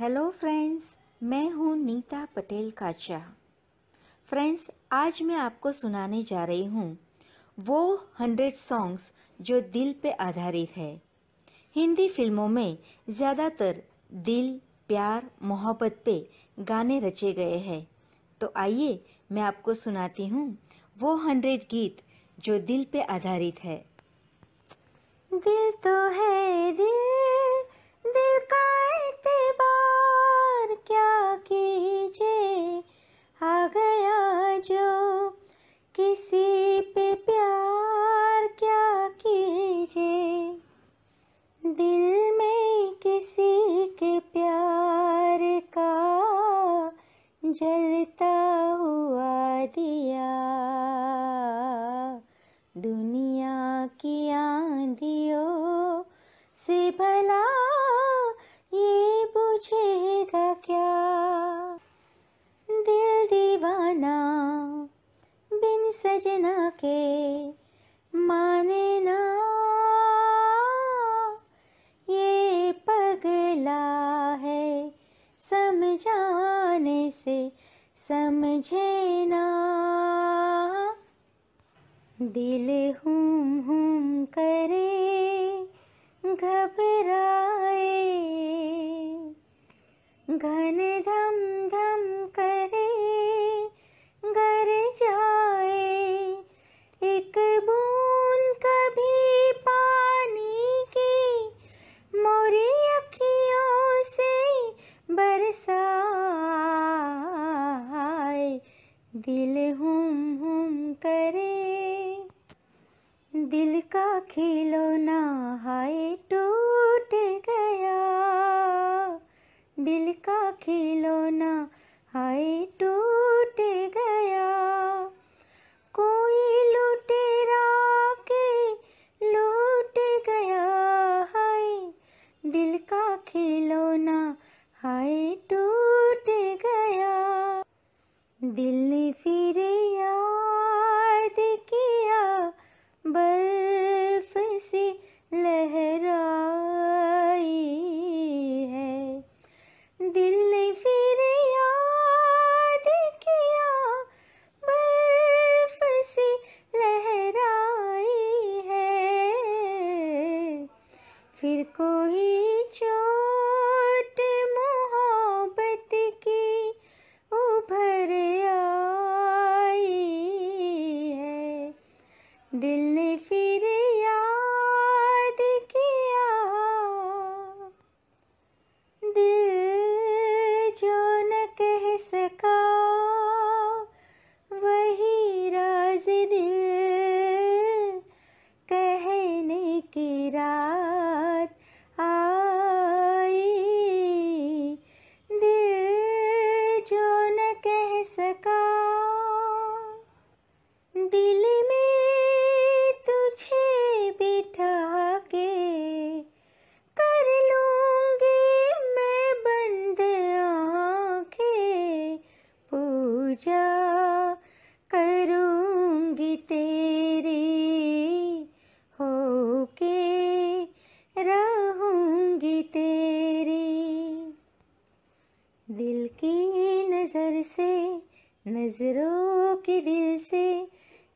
Hello friends मैं हूं नीता पटेल काचा फ्रेंड्स आज मैं आपको सुनाने जा रही हूं वो हंड्रेड सॉन्ग्स जो दिल पे आधारित है हिंदी फिल्मों में ज़्यादातर दिल प्यार मोहब्बत पे गाने रचे गए हैं तो आइए मैं आपको सुनाती हूँ वो हंड्रेड गीत जो दिल पे आधारित है दिल तो है दिल दिल का इतिबार क्या कीजिए आ गया जो किसी पे प्यार क्या कीजिए दिल में किसी के प्यार का जलता हुआ दिया दुनिया की आंधियों से भला पूछेगा क्या दिल दीवाना बिन सजना के माने ना ये पगला है समझाने से समझे ना दिल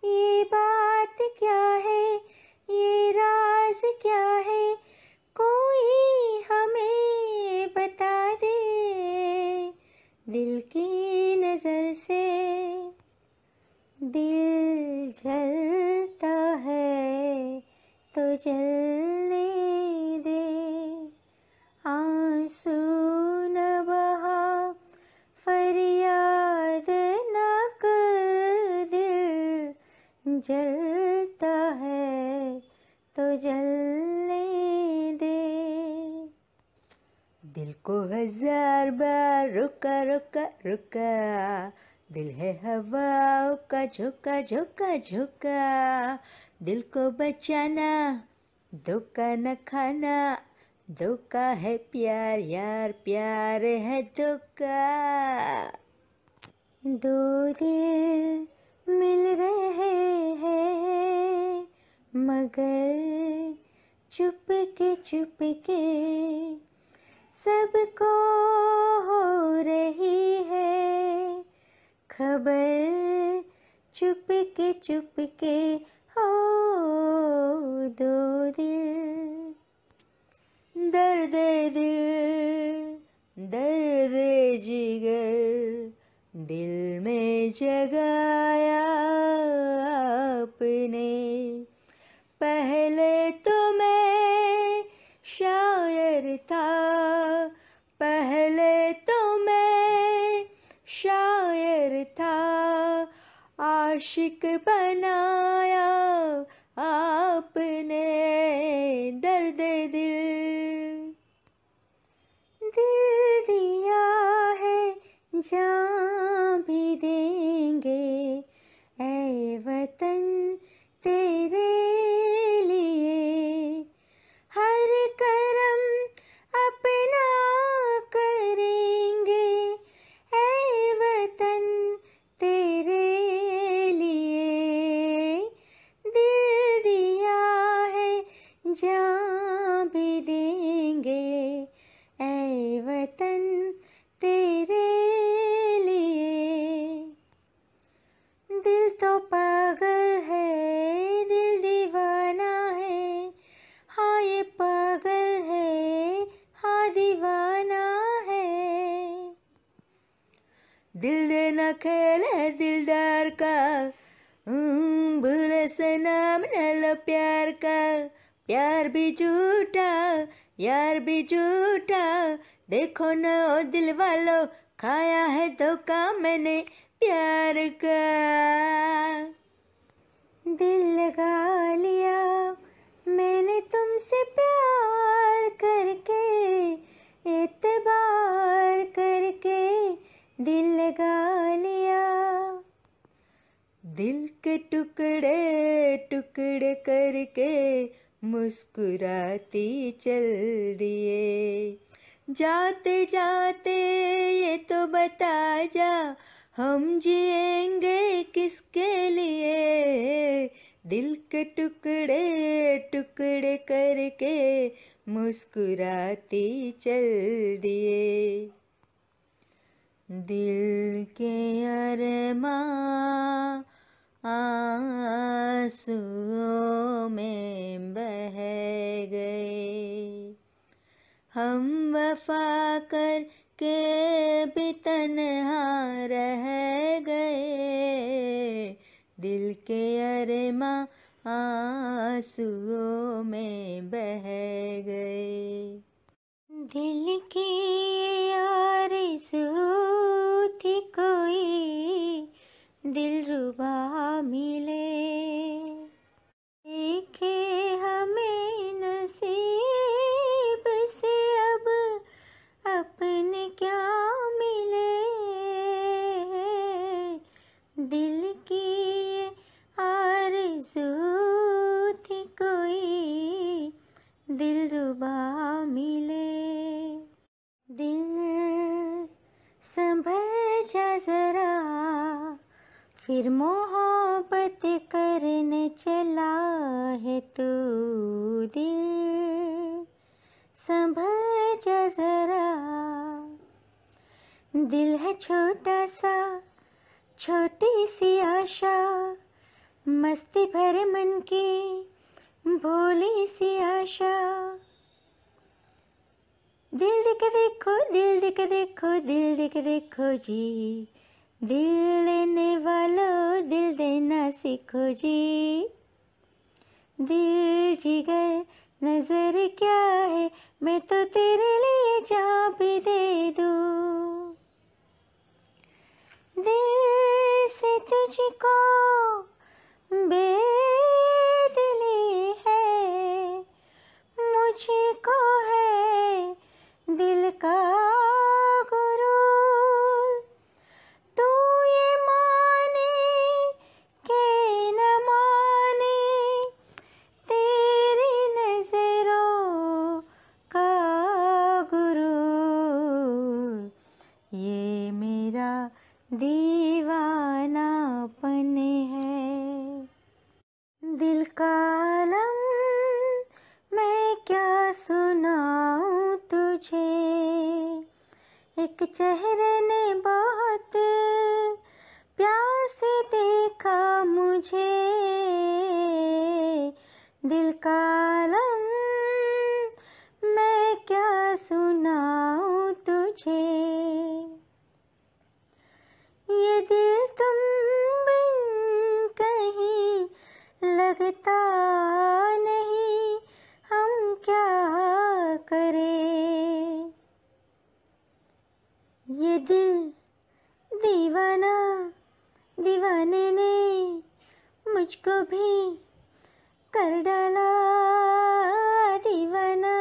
ये बात क्या है ये राज क्या है कोई हमें बता दे दिल की नज़र से दिल जलता है तो जलने दे आंसू जलता है तो जलने दे दिल को हजार बार रुका रुका रुका दिल है हवाओं का झुका झुका झुका दिल को बचाना धोखा न खाना धोखा है प्यार यार प्यार है धोखा दो दिल मिल रहे हैं मगर चुप के चुप के सबको हो रही है खबर चुप के चुप के हो दो दिल दर्द दिल दर्द जिगर दिल में जगह आशिक पर दिल दे न खेले दिलदार का हम्म, भूले से नाम न प्यार का प्यार भी झूठा यार भी झूठा देखो न ओ दिल वालों खाया है धोखा मैंने प्यार का दिल लगा लिया मैंने तुमसे प्यार करके एतबार कर दिल लगा लिया दिल के टुकड़े टुकड़े करके मुस्कुराती चल दिए जाते जाते ये तो बता जा हम जिएंगे किसके लिए दिल के टुकड़े टुकड़े करके मुस्कुराती चल दिए दिल के अरमा आंसुओं में बह गए हम वफा कर के भी तनहा रह गए दिल के अरमा आंसुओं में बह गए दिल की आरज़ू थी कोई दिल दिलरुबा मिले फिर मोहब्बत करने चला है तू दिल संभल जा जरा दिल है छोटा सा छोटी सी आशा मस्ती भरे मन की भोली सी आशा दिल दिख देखो दिल दिख देखो दिल दिख देखो जी दिल लेने वालों दिल देना सीखो जी दिल जिगर नजर क्या है मैं तो तेरे लिए जा भी दे दू दिल से तुझको बे ये दिल दीवाना दीवाने ने मुझको भी कर डाला दीवाना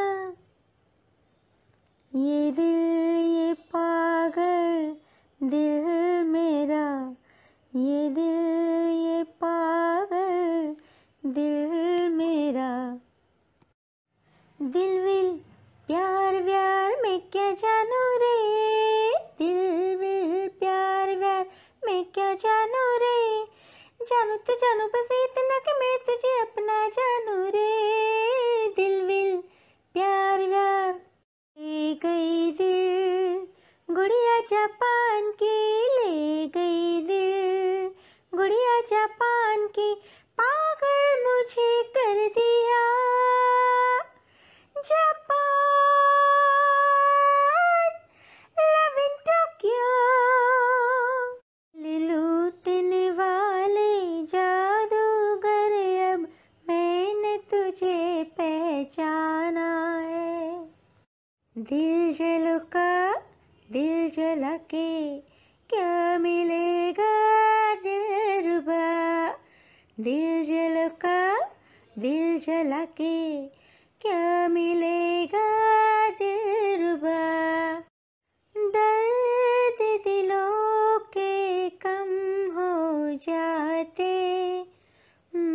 ये दिल ये पागल दिल मेरा ये दिल ये पागल दिल मेरा दिल विल प्यार व्यार में क्या जानो रे दिल विल प्यार व्यार मैं क्या जानू रे जानू तो जानू बस इतना कि मैं तुझे अपना जानू रे दिल विल प्यार व्यार ले गई दिल गुड़िया जापान की ले गई दिल गुड़िया जापान की पागल मुझे कर दिया जा दिल जल का दिल जला के क्या मिलेगा दिलरुबा दिल जल का दिल जला के क्या मिलेगा दिलरुबा दर्द दिलों के कम हो जाते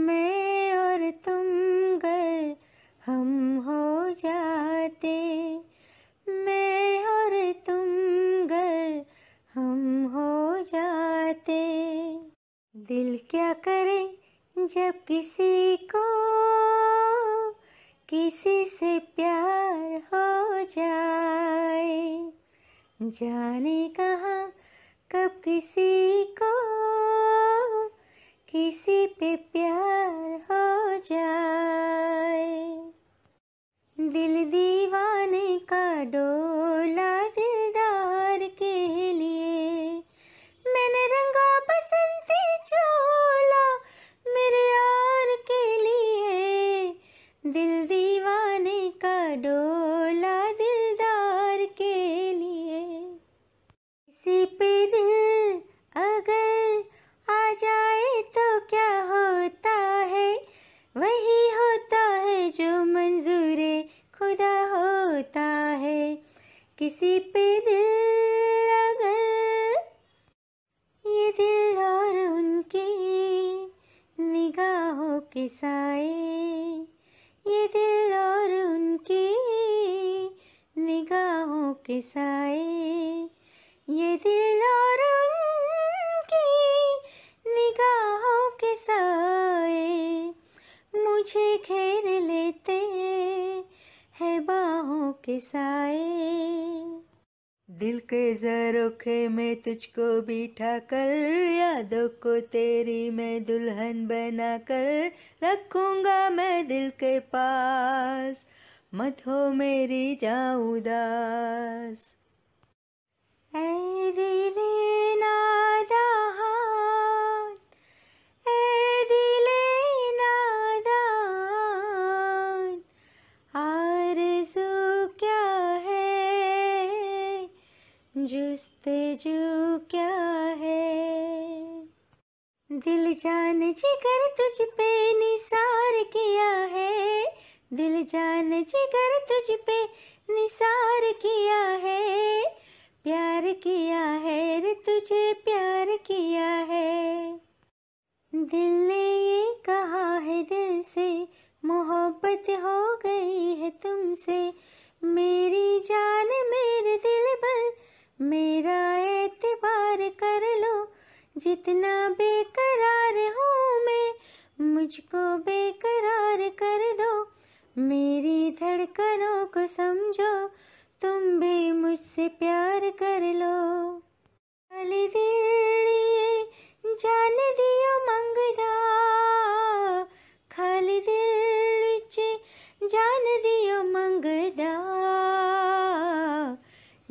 मैं और तुम गर हम हो जाते दिल क्या करे जब किसी को किसी से प्यार हो जाए जाने कहा कब किसी को किसी पे प्यार हो जाए दिल दीवाने का डोला मंजूर खुदा होता है किसी पे दिल अगर ये दिल और उनकी निगाहों के साए ये दिल और उनकी निगाहों के साए ये दिल और उनकी निगाहों के साए मुझे घेर लेते हैं बाहों के साए दिल के जरोखे में तुझको बिठा कर यादों को तेरी मैं दुल्हन बना कर रखूंगा मैं दिल के पास मत हो मेरी जाऊदास दिल नादा हाँ जुस्तजू क्या है दिल जान जिगर तुझ पे निसार किया है दिल जान जिगर तुझ पे निसार किया है प्यार किया है रे तुझे प्यार किया है दिल ने ये कहा है दिल से मोहब्बत हो गई है तुमसे जितना बेकरार हूँ मैं मुझको बेकरार कर दो मेरी धड़कनों को समझो तुम भी मुझसे प्यार कर लो अली दिल जान दियो मंगदा खाली दिल जान दियो मंगदा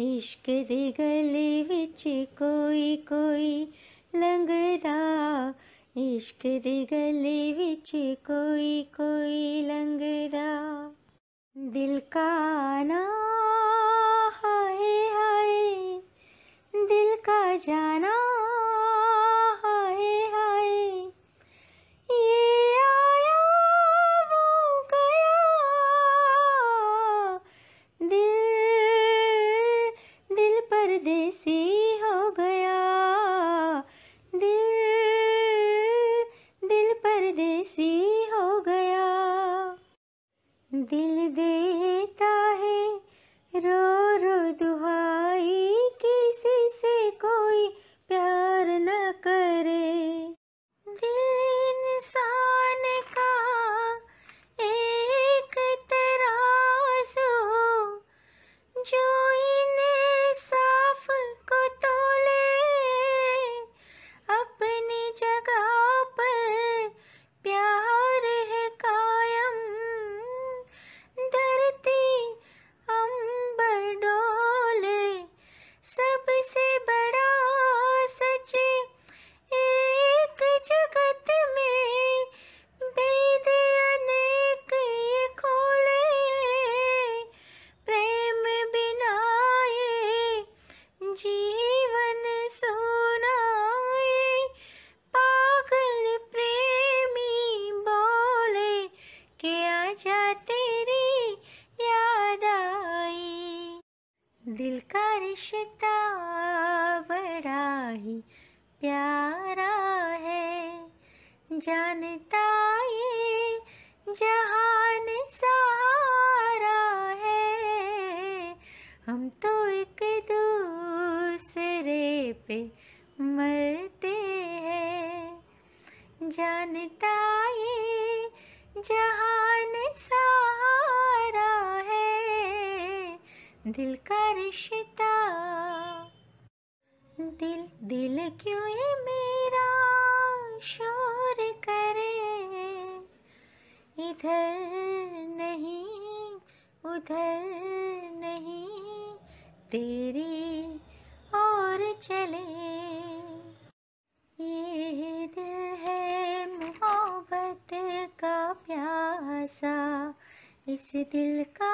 इश्क दी गली बिच कोई कोई लगदा इश्क दे गले विच कोई कोई लगदा दिल का ना हाय हाय दिल का जाना दिल का रिश्ता दिल दिल क्यों ये मेरा शोर करे इधर नहीं उधर नहीं तेरी और चले ये दिल है मोहब्बत का प्यासा इस दिल का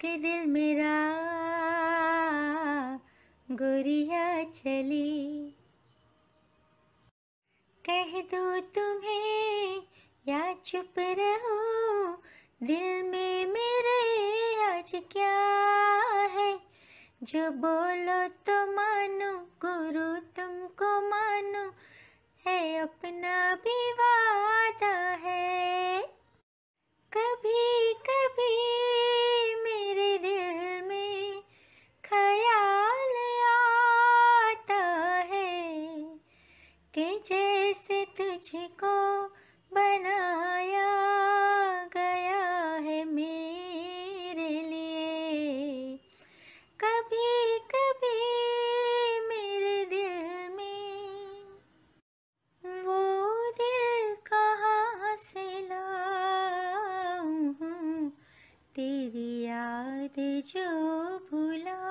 के दिल मेरा गुरिया चली कह दो तुम्हें या चुप रहो दिल में मेरे आज क्या है जो बोलो तो तेरी याद जो भुला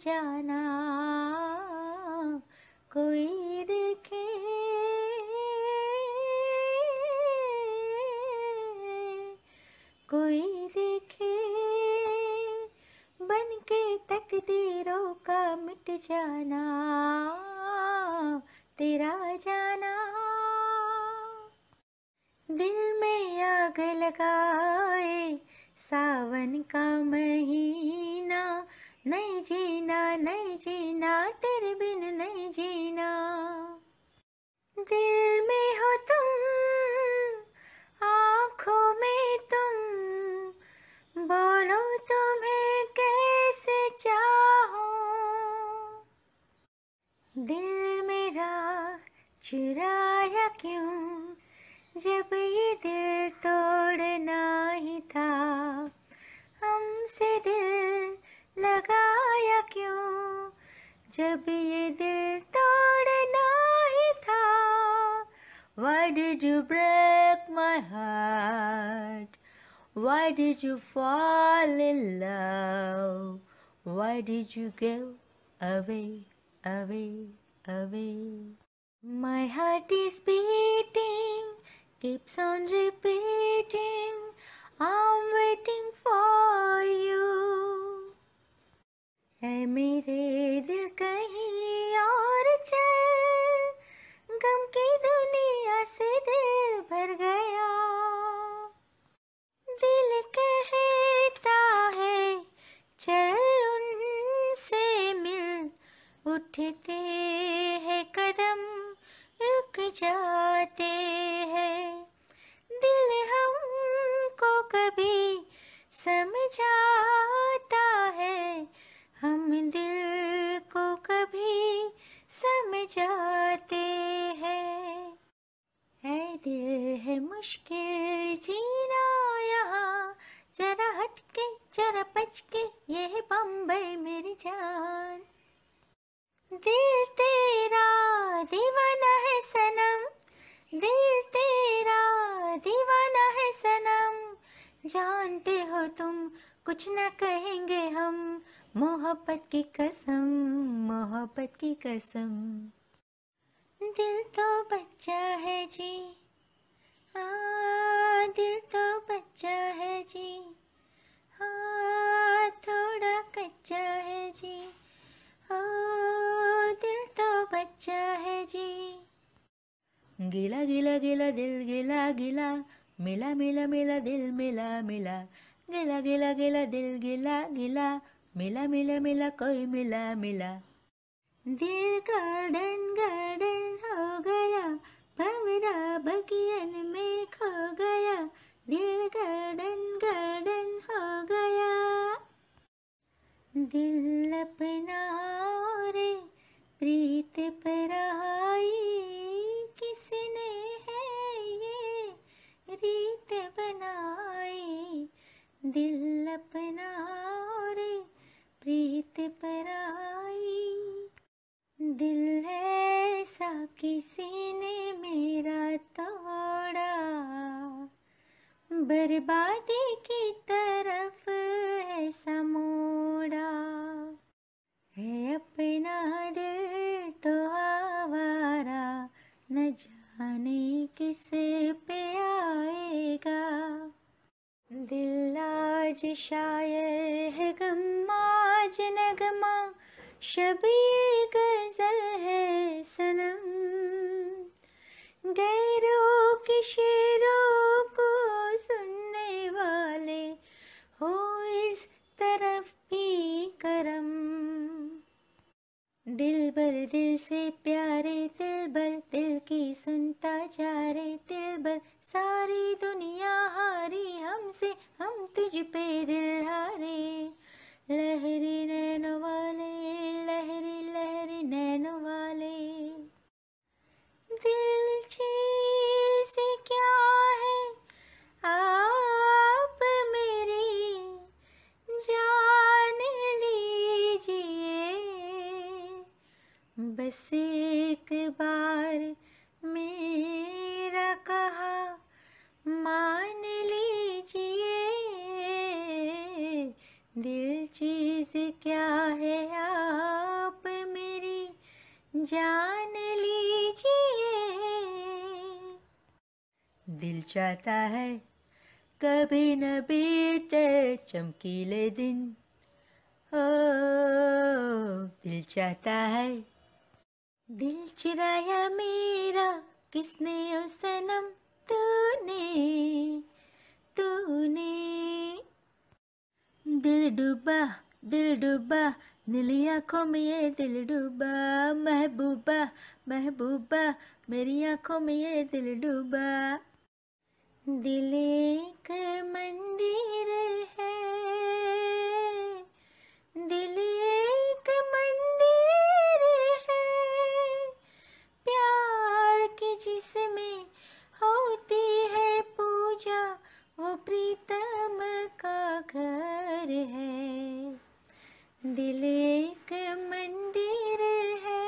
जाना कोई देखे कोई देखे बनके तकदीरों का मिट जाना Why did you fall in love? Why did you go away, away, away? My heart is beating, keeps on repeating, I'm waiting for you. ऐ मेरे दिल कहीं और चल, गम की दुनिया से दिल भर गया दिल कहता है चल उनसे मिल उठते हैं कदम रुक जाते हैं दिल हमको कभी समझाता है हम दिल को कभी समझाते हैं है दिल है मुश्किल जीना यहाँ जरा हटके जरा बचके ये बम्बई मेरी जान दिल तेरा दीवाना है सनम दिल तेरा दीवाना है सनम जानते हो तुम कुछ ना कहेंगे हम मोहब्बत की कसम मोहब्बत की कसम दिल तो बच्चा है जी हाँ दिल तो बच्चा है जी हाँ थोड़ा कच्चा है जी हाँ दिल तो बच्चा है जी गिला गिला गिला दिल गिला गिला मिला मिला मिला दिल मिला मिला गिला गिला गिला दिल गिला गिला मिला मिला मिला कोई मिला मिला दिल गार्डन गार्डन हो गया भवरा बगियन में खो गया दिल गार्डन गार्डन हो गया दिल अपना रे प्रीत पर आई किसने है ये रीत बनाई दिल अपना रे प्रीत पर आई दिल ऐसा किसी ने मेरा तोड़ा बर्बादी की तरफ है समोड़ा है अपना दिल तो आवारा न जाने किस पे आएगा दिल आज शायर है गम आज नगमा शबी गजल है सना जाता है कभी न बीते चमकीले दिन ओ दिल चाहता है दिल चिराया मेरा किसने ओ सनम तूने तूने दिल डूबा दिल डूबा नीली आंखों में ये दिल डूबा महबूबा महबूबा मेरी आँखों में ये दिल डूबा दिल एक मंदिर है दिल एक मंदिर है प्यार की जिसमें होती है पूजा वो प्रीतम का घर है दिल एक मंदिर है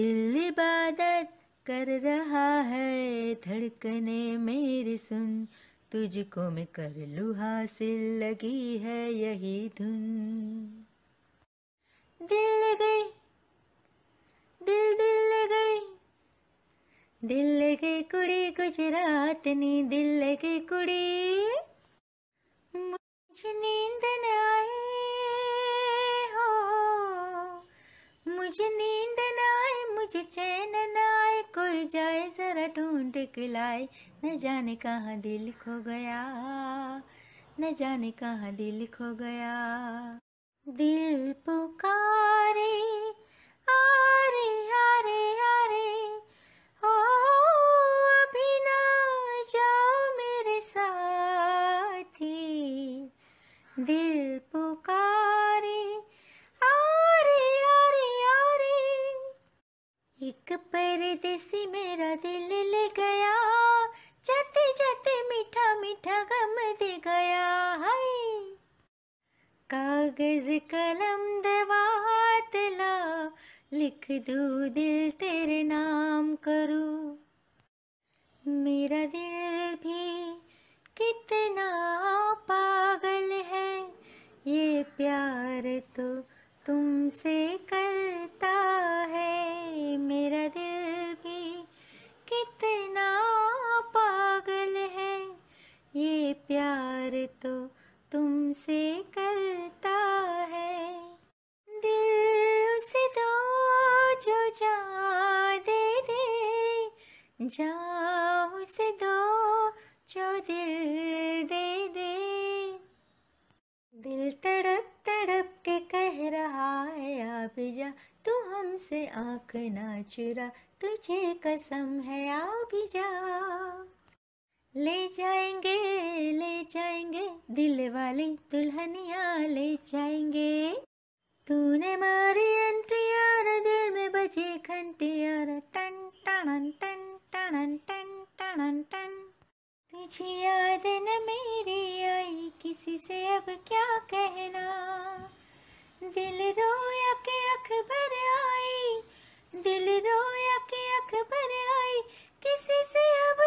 दिल इबादत कर रहा है धड़कने मेरी सुन तुझको मैं कर लू हासिल लगी है यही धुन दिल ले गई दिल दिल ले गई दिल ले गई कुड़ी गुजरात नी दिल ले गई कुड़ी मुझे नींद मुझे नींद न आए मुझे चैन न आए कोई जाए जरा ढूंढ के लाए न जाने कहाँ दिल खो गया न जाने कहाँ दिल खो गया दिल पुकारे परदेसी मेरा दिल ले गया जाते जाते मीठा मीठा गम दे गया हाय कागज कलम दवात ला लिख दू दिल तेरे नाम करूँ मेरा दिल भी कितना पागल है ये प्यार तो तुमसे करता है मेरा दिल भी कितना पागल है ये प्यार तो तुमसे करता है दिल उसे दो जो जा दे दे जा उसे दो जो दिल दे दे दिल तड़प तड़प के कह रहा है आप जा तू से आंख ना चुरा तुझे कसम है आ भी जा ले जाएंगे ले जाएंगे दिल वाली दुल्हनिया ले जाएंगे तूने मारी एंट्री यार दिल में बजे घंटी यार टन टन टन टन टन टन टन तुझे याद न मेरी आई किसी से अब क्या कहना दिल रोया के अखबर आई दिल रोया के अखबर आई किसी से अब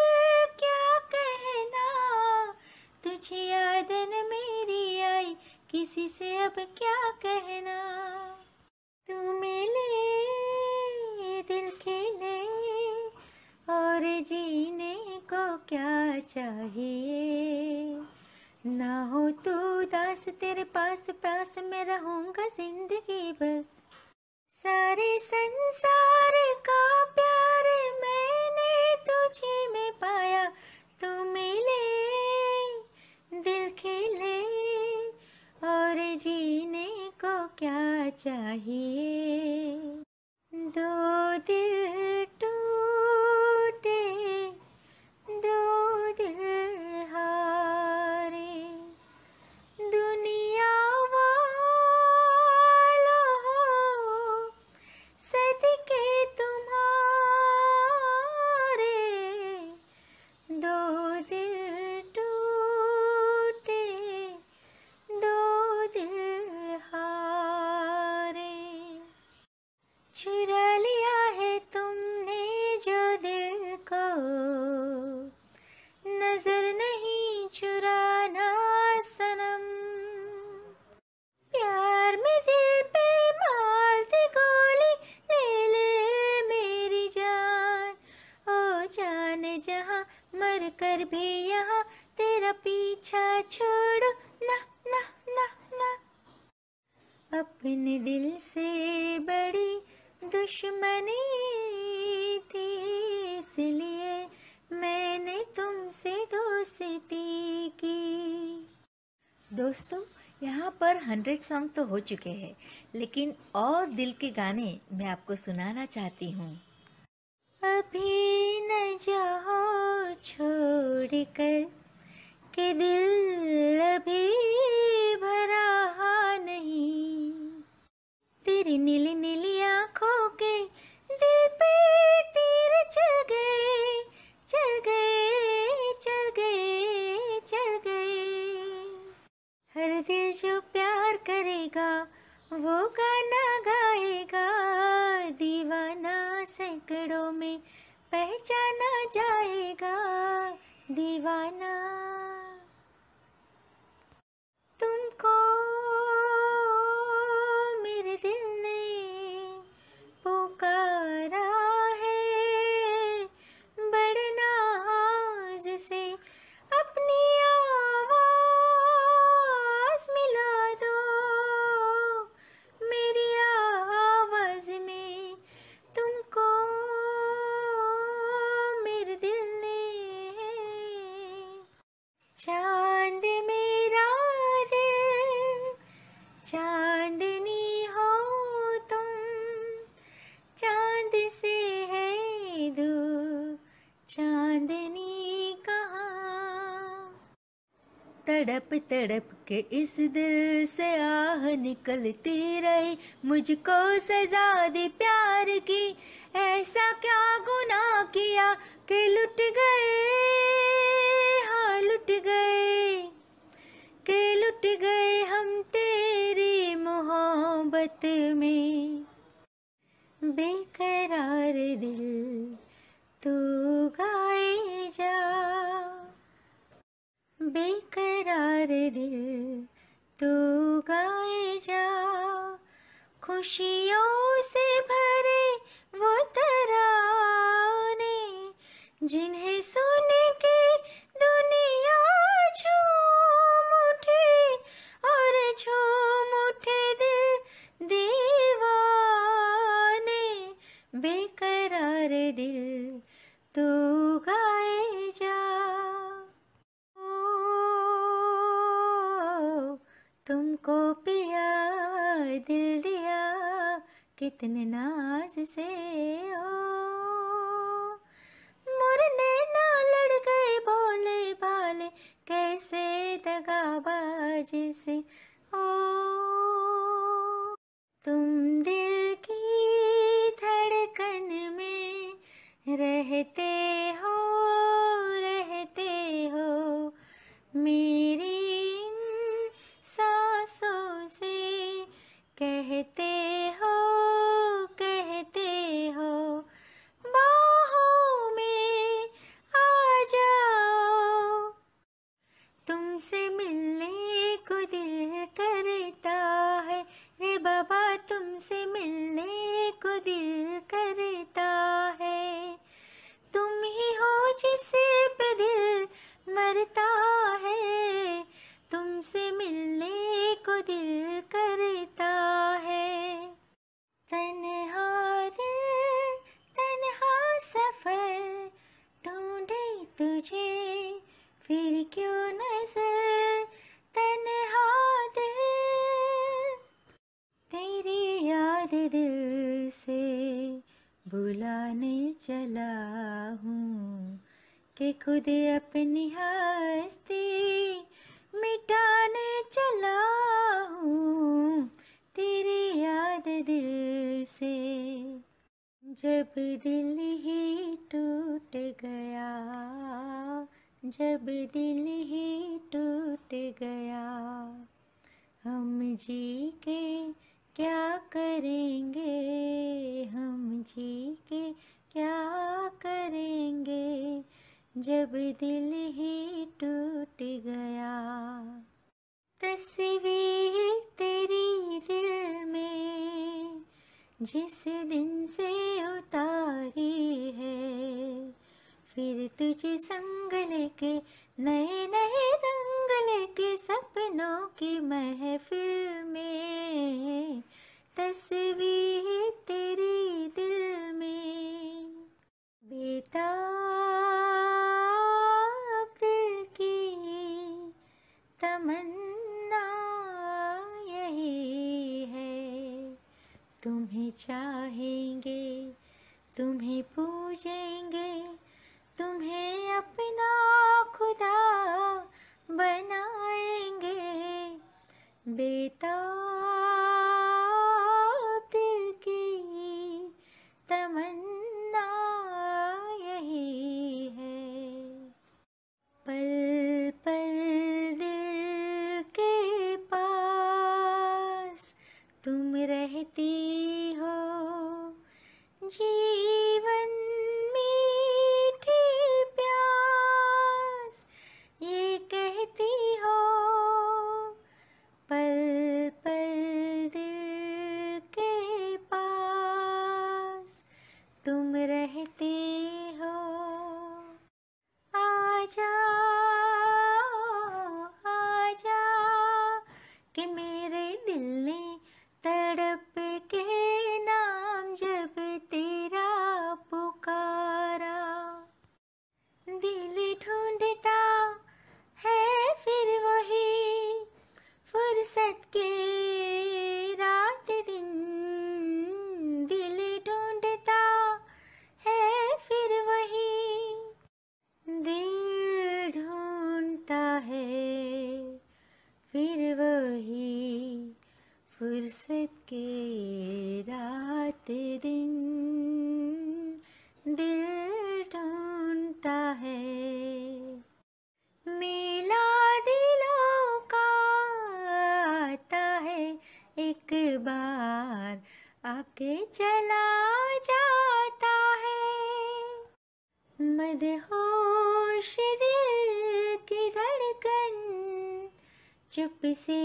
क्या कहना तुझे याद न मेरी आई किसी से अब क्या कहना तू मिले दिल के नहीं और जीने को क्या चाहिए ना हो तो दास तेरे पास प्यास में रहूंगा जिंदगी भर सारे संसार का प्यार मैंने तुझे में पाया तू मिले दिल खिले और जीने को क्या चाहिए दो दिल यहाँ पर हंड्रेड सॉन्ग तो हो चुके हैं लेकिन और दिल के गाने मैं आपको सुनाना चाहती हूँ अभी न जाओ छोड़ कर के दिल अभी भरा नहीं तेरी नीली नीली आँखों के दीपे तीर चल गए चल गए चल गए हर दिल जो प्यार करेगा वो गाना गाएगा दीवाना सैकड़ों में पहचाना जाएगा दीवाना तुमको चांद से है दूर चांदनी कहा तड़प तड़प के इस दिल से आह निकलती रही मुझको सजा दी प्यार की ऐसा क्या गुना किया कि लुट गए हाँ लुट गए के लुट गए हम तेरी मोहब्बत में बेकरार दिल तू गाए जा बेकरार दिल तू गाए जा खुशियों से भरे वो तराने जिन्हें सुने कितने नाज से हो मुरने ना लड़ गए भोले भाले कैसे दगाबाज से खुद अपनी हस्ती मिटाने चला हूँ तेरी याद दिल से जब दिल ही टूट गया जब दिल ही टूट गया हम जी के क्या करेंगे हम जी के क्या करेंगे जब दिल ही टूट गया तस्वीर तेरी दिल में जिस दिन से उतारी है फिर तुझे संग लेके नए नए रंग लेके सपनों की महफिल में तस्वीर तेरी दिल में बेता तमन्ना यही है तुम्हें चाहेंगे तुम्हें पूजेंगे तुम्हें अपना खुदा बनाएंगे बेताब जाता है मेला दिलों का आता है एक बार आके चला जाता है मदहोश दिल की धड़कन चुप से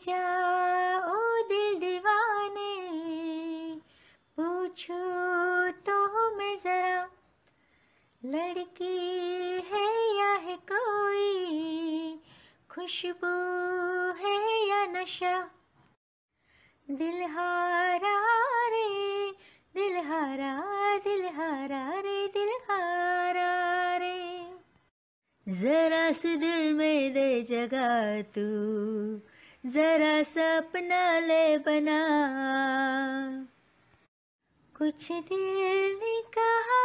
जाओ दिल दीवाने पूछो तो मैं ज़रा लड़की है या है कोई खुशबू है या नशा दिल हारा रे दिल हारा दिल हारा रे दिल हारा रे ज़रा से दिल में दे जगा तू ज़रा सपना ले बना कुछ दिल ने कहा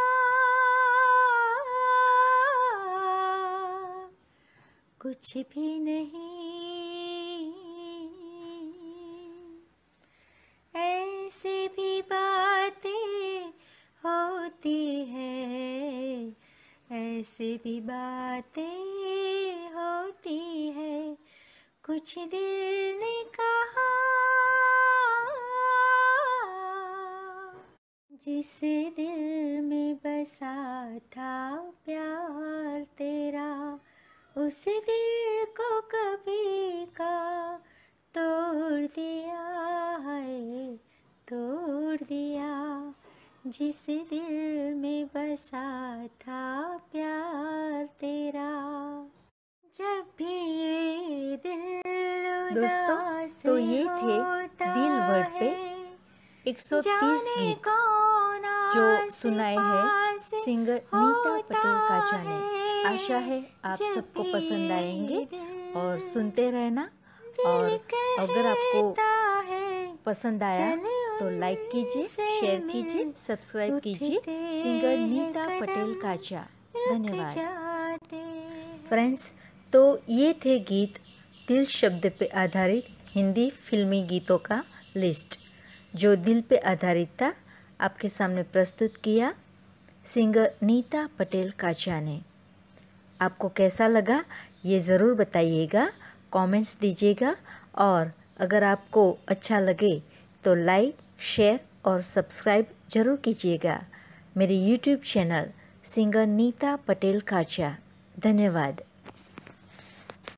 कुछ भी नहीं ऐसे भी बातें होती है ऐसे भी बातें कुछ दिल ने कहा जिस दिल में बसा था प्यार तेरा उस दिल को कभी का तोड़ दिया है तोड़ दिया जिस दिल में बसा था प्यार तेरा जब भी ये दिल दोस्तों तो ये थे दिल वर्ड पे 130 गीत जो सुनाए हैं सिंगर नीता पटेल का जाने आशा है आप सबको पसंद आएंगे और सुनते रहना और अगर आपको पसंद आया तो लाइक कीजिए शेयर कीजिए सब्सक्राइब कीजिए सिंगर नीता पटेल काचा धन्यवाद फ्रेंड्स तो ये थे गीत दिल शब्द पे आधारित हिंदी फिल्मी गीतों का लिस्ट जो दिल पे आधारित था आपके सामने प्रस्तुत किया सिंगर नीता पटेल काचा ने आपको कैसा लगा ये ज़रूर बताइएगा कमेंट्स दीजिएगा और अगर आपको अच्छा लगे तो लाइक शेयर और सब्सक्राइब जरूर कीजिएगा मेरे YouTube channel singer Neeta Patel काचा धन्यवाद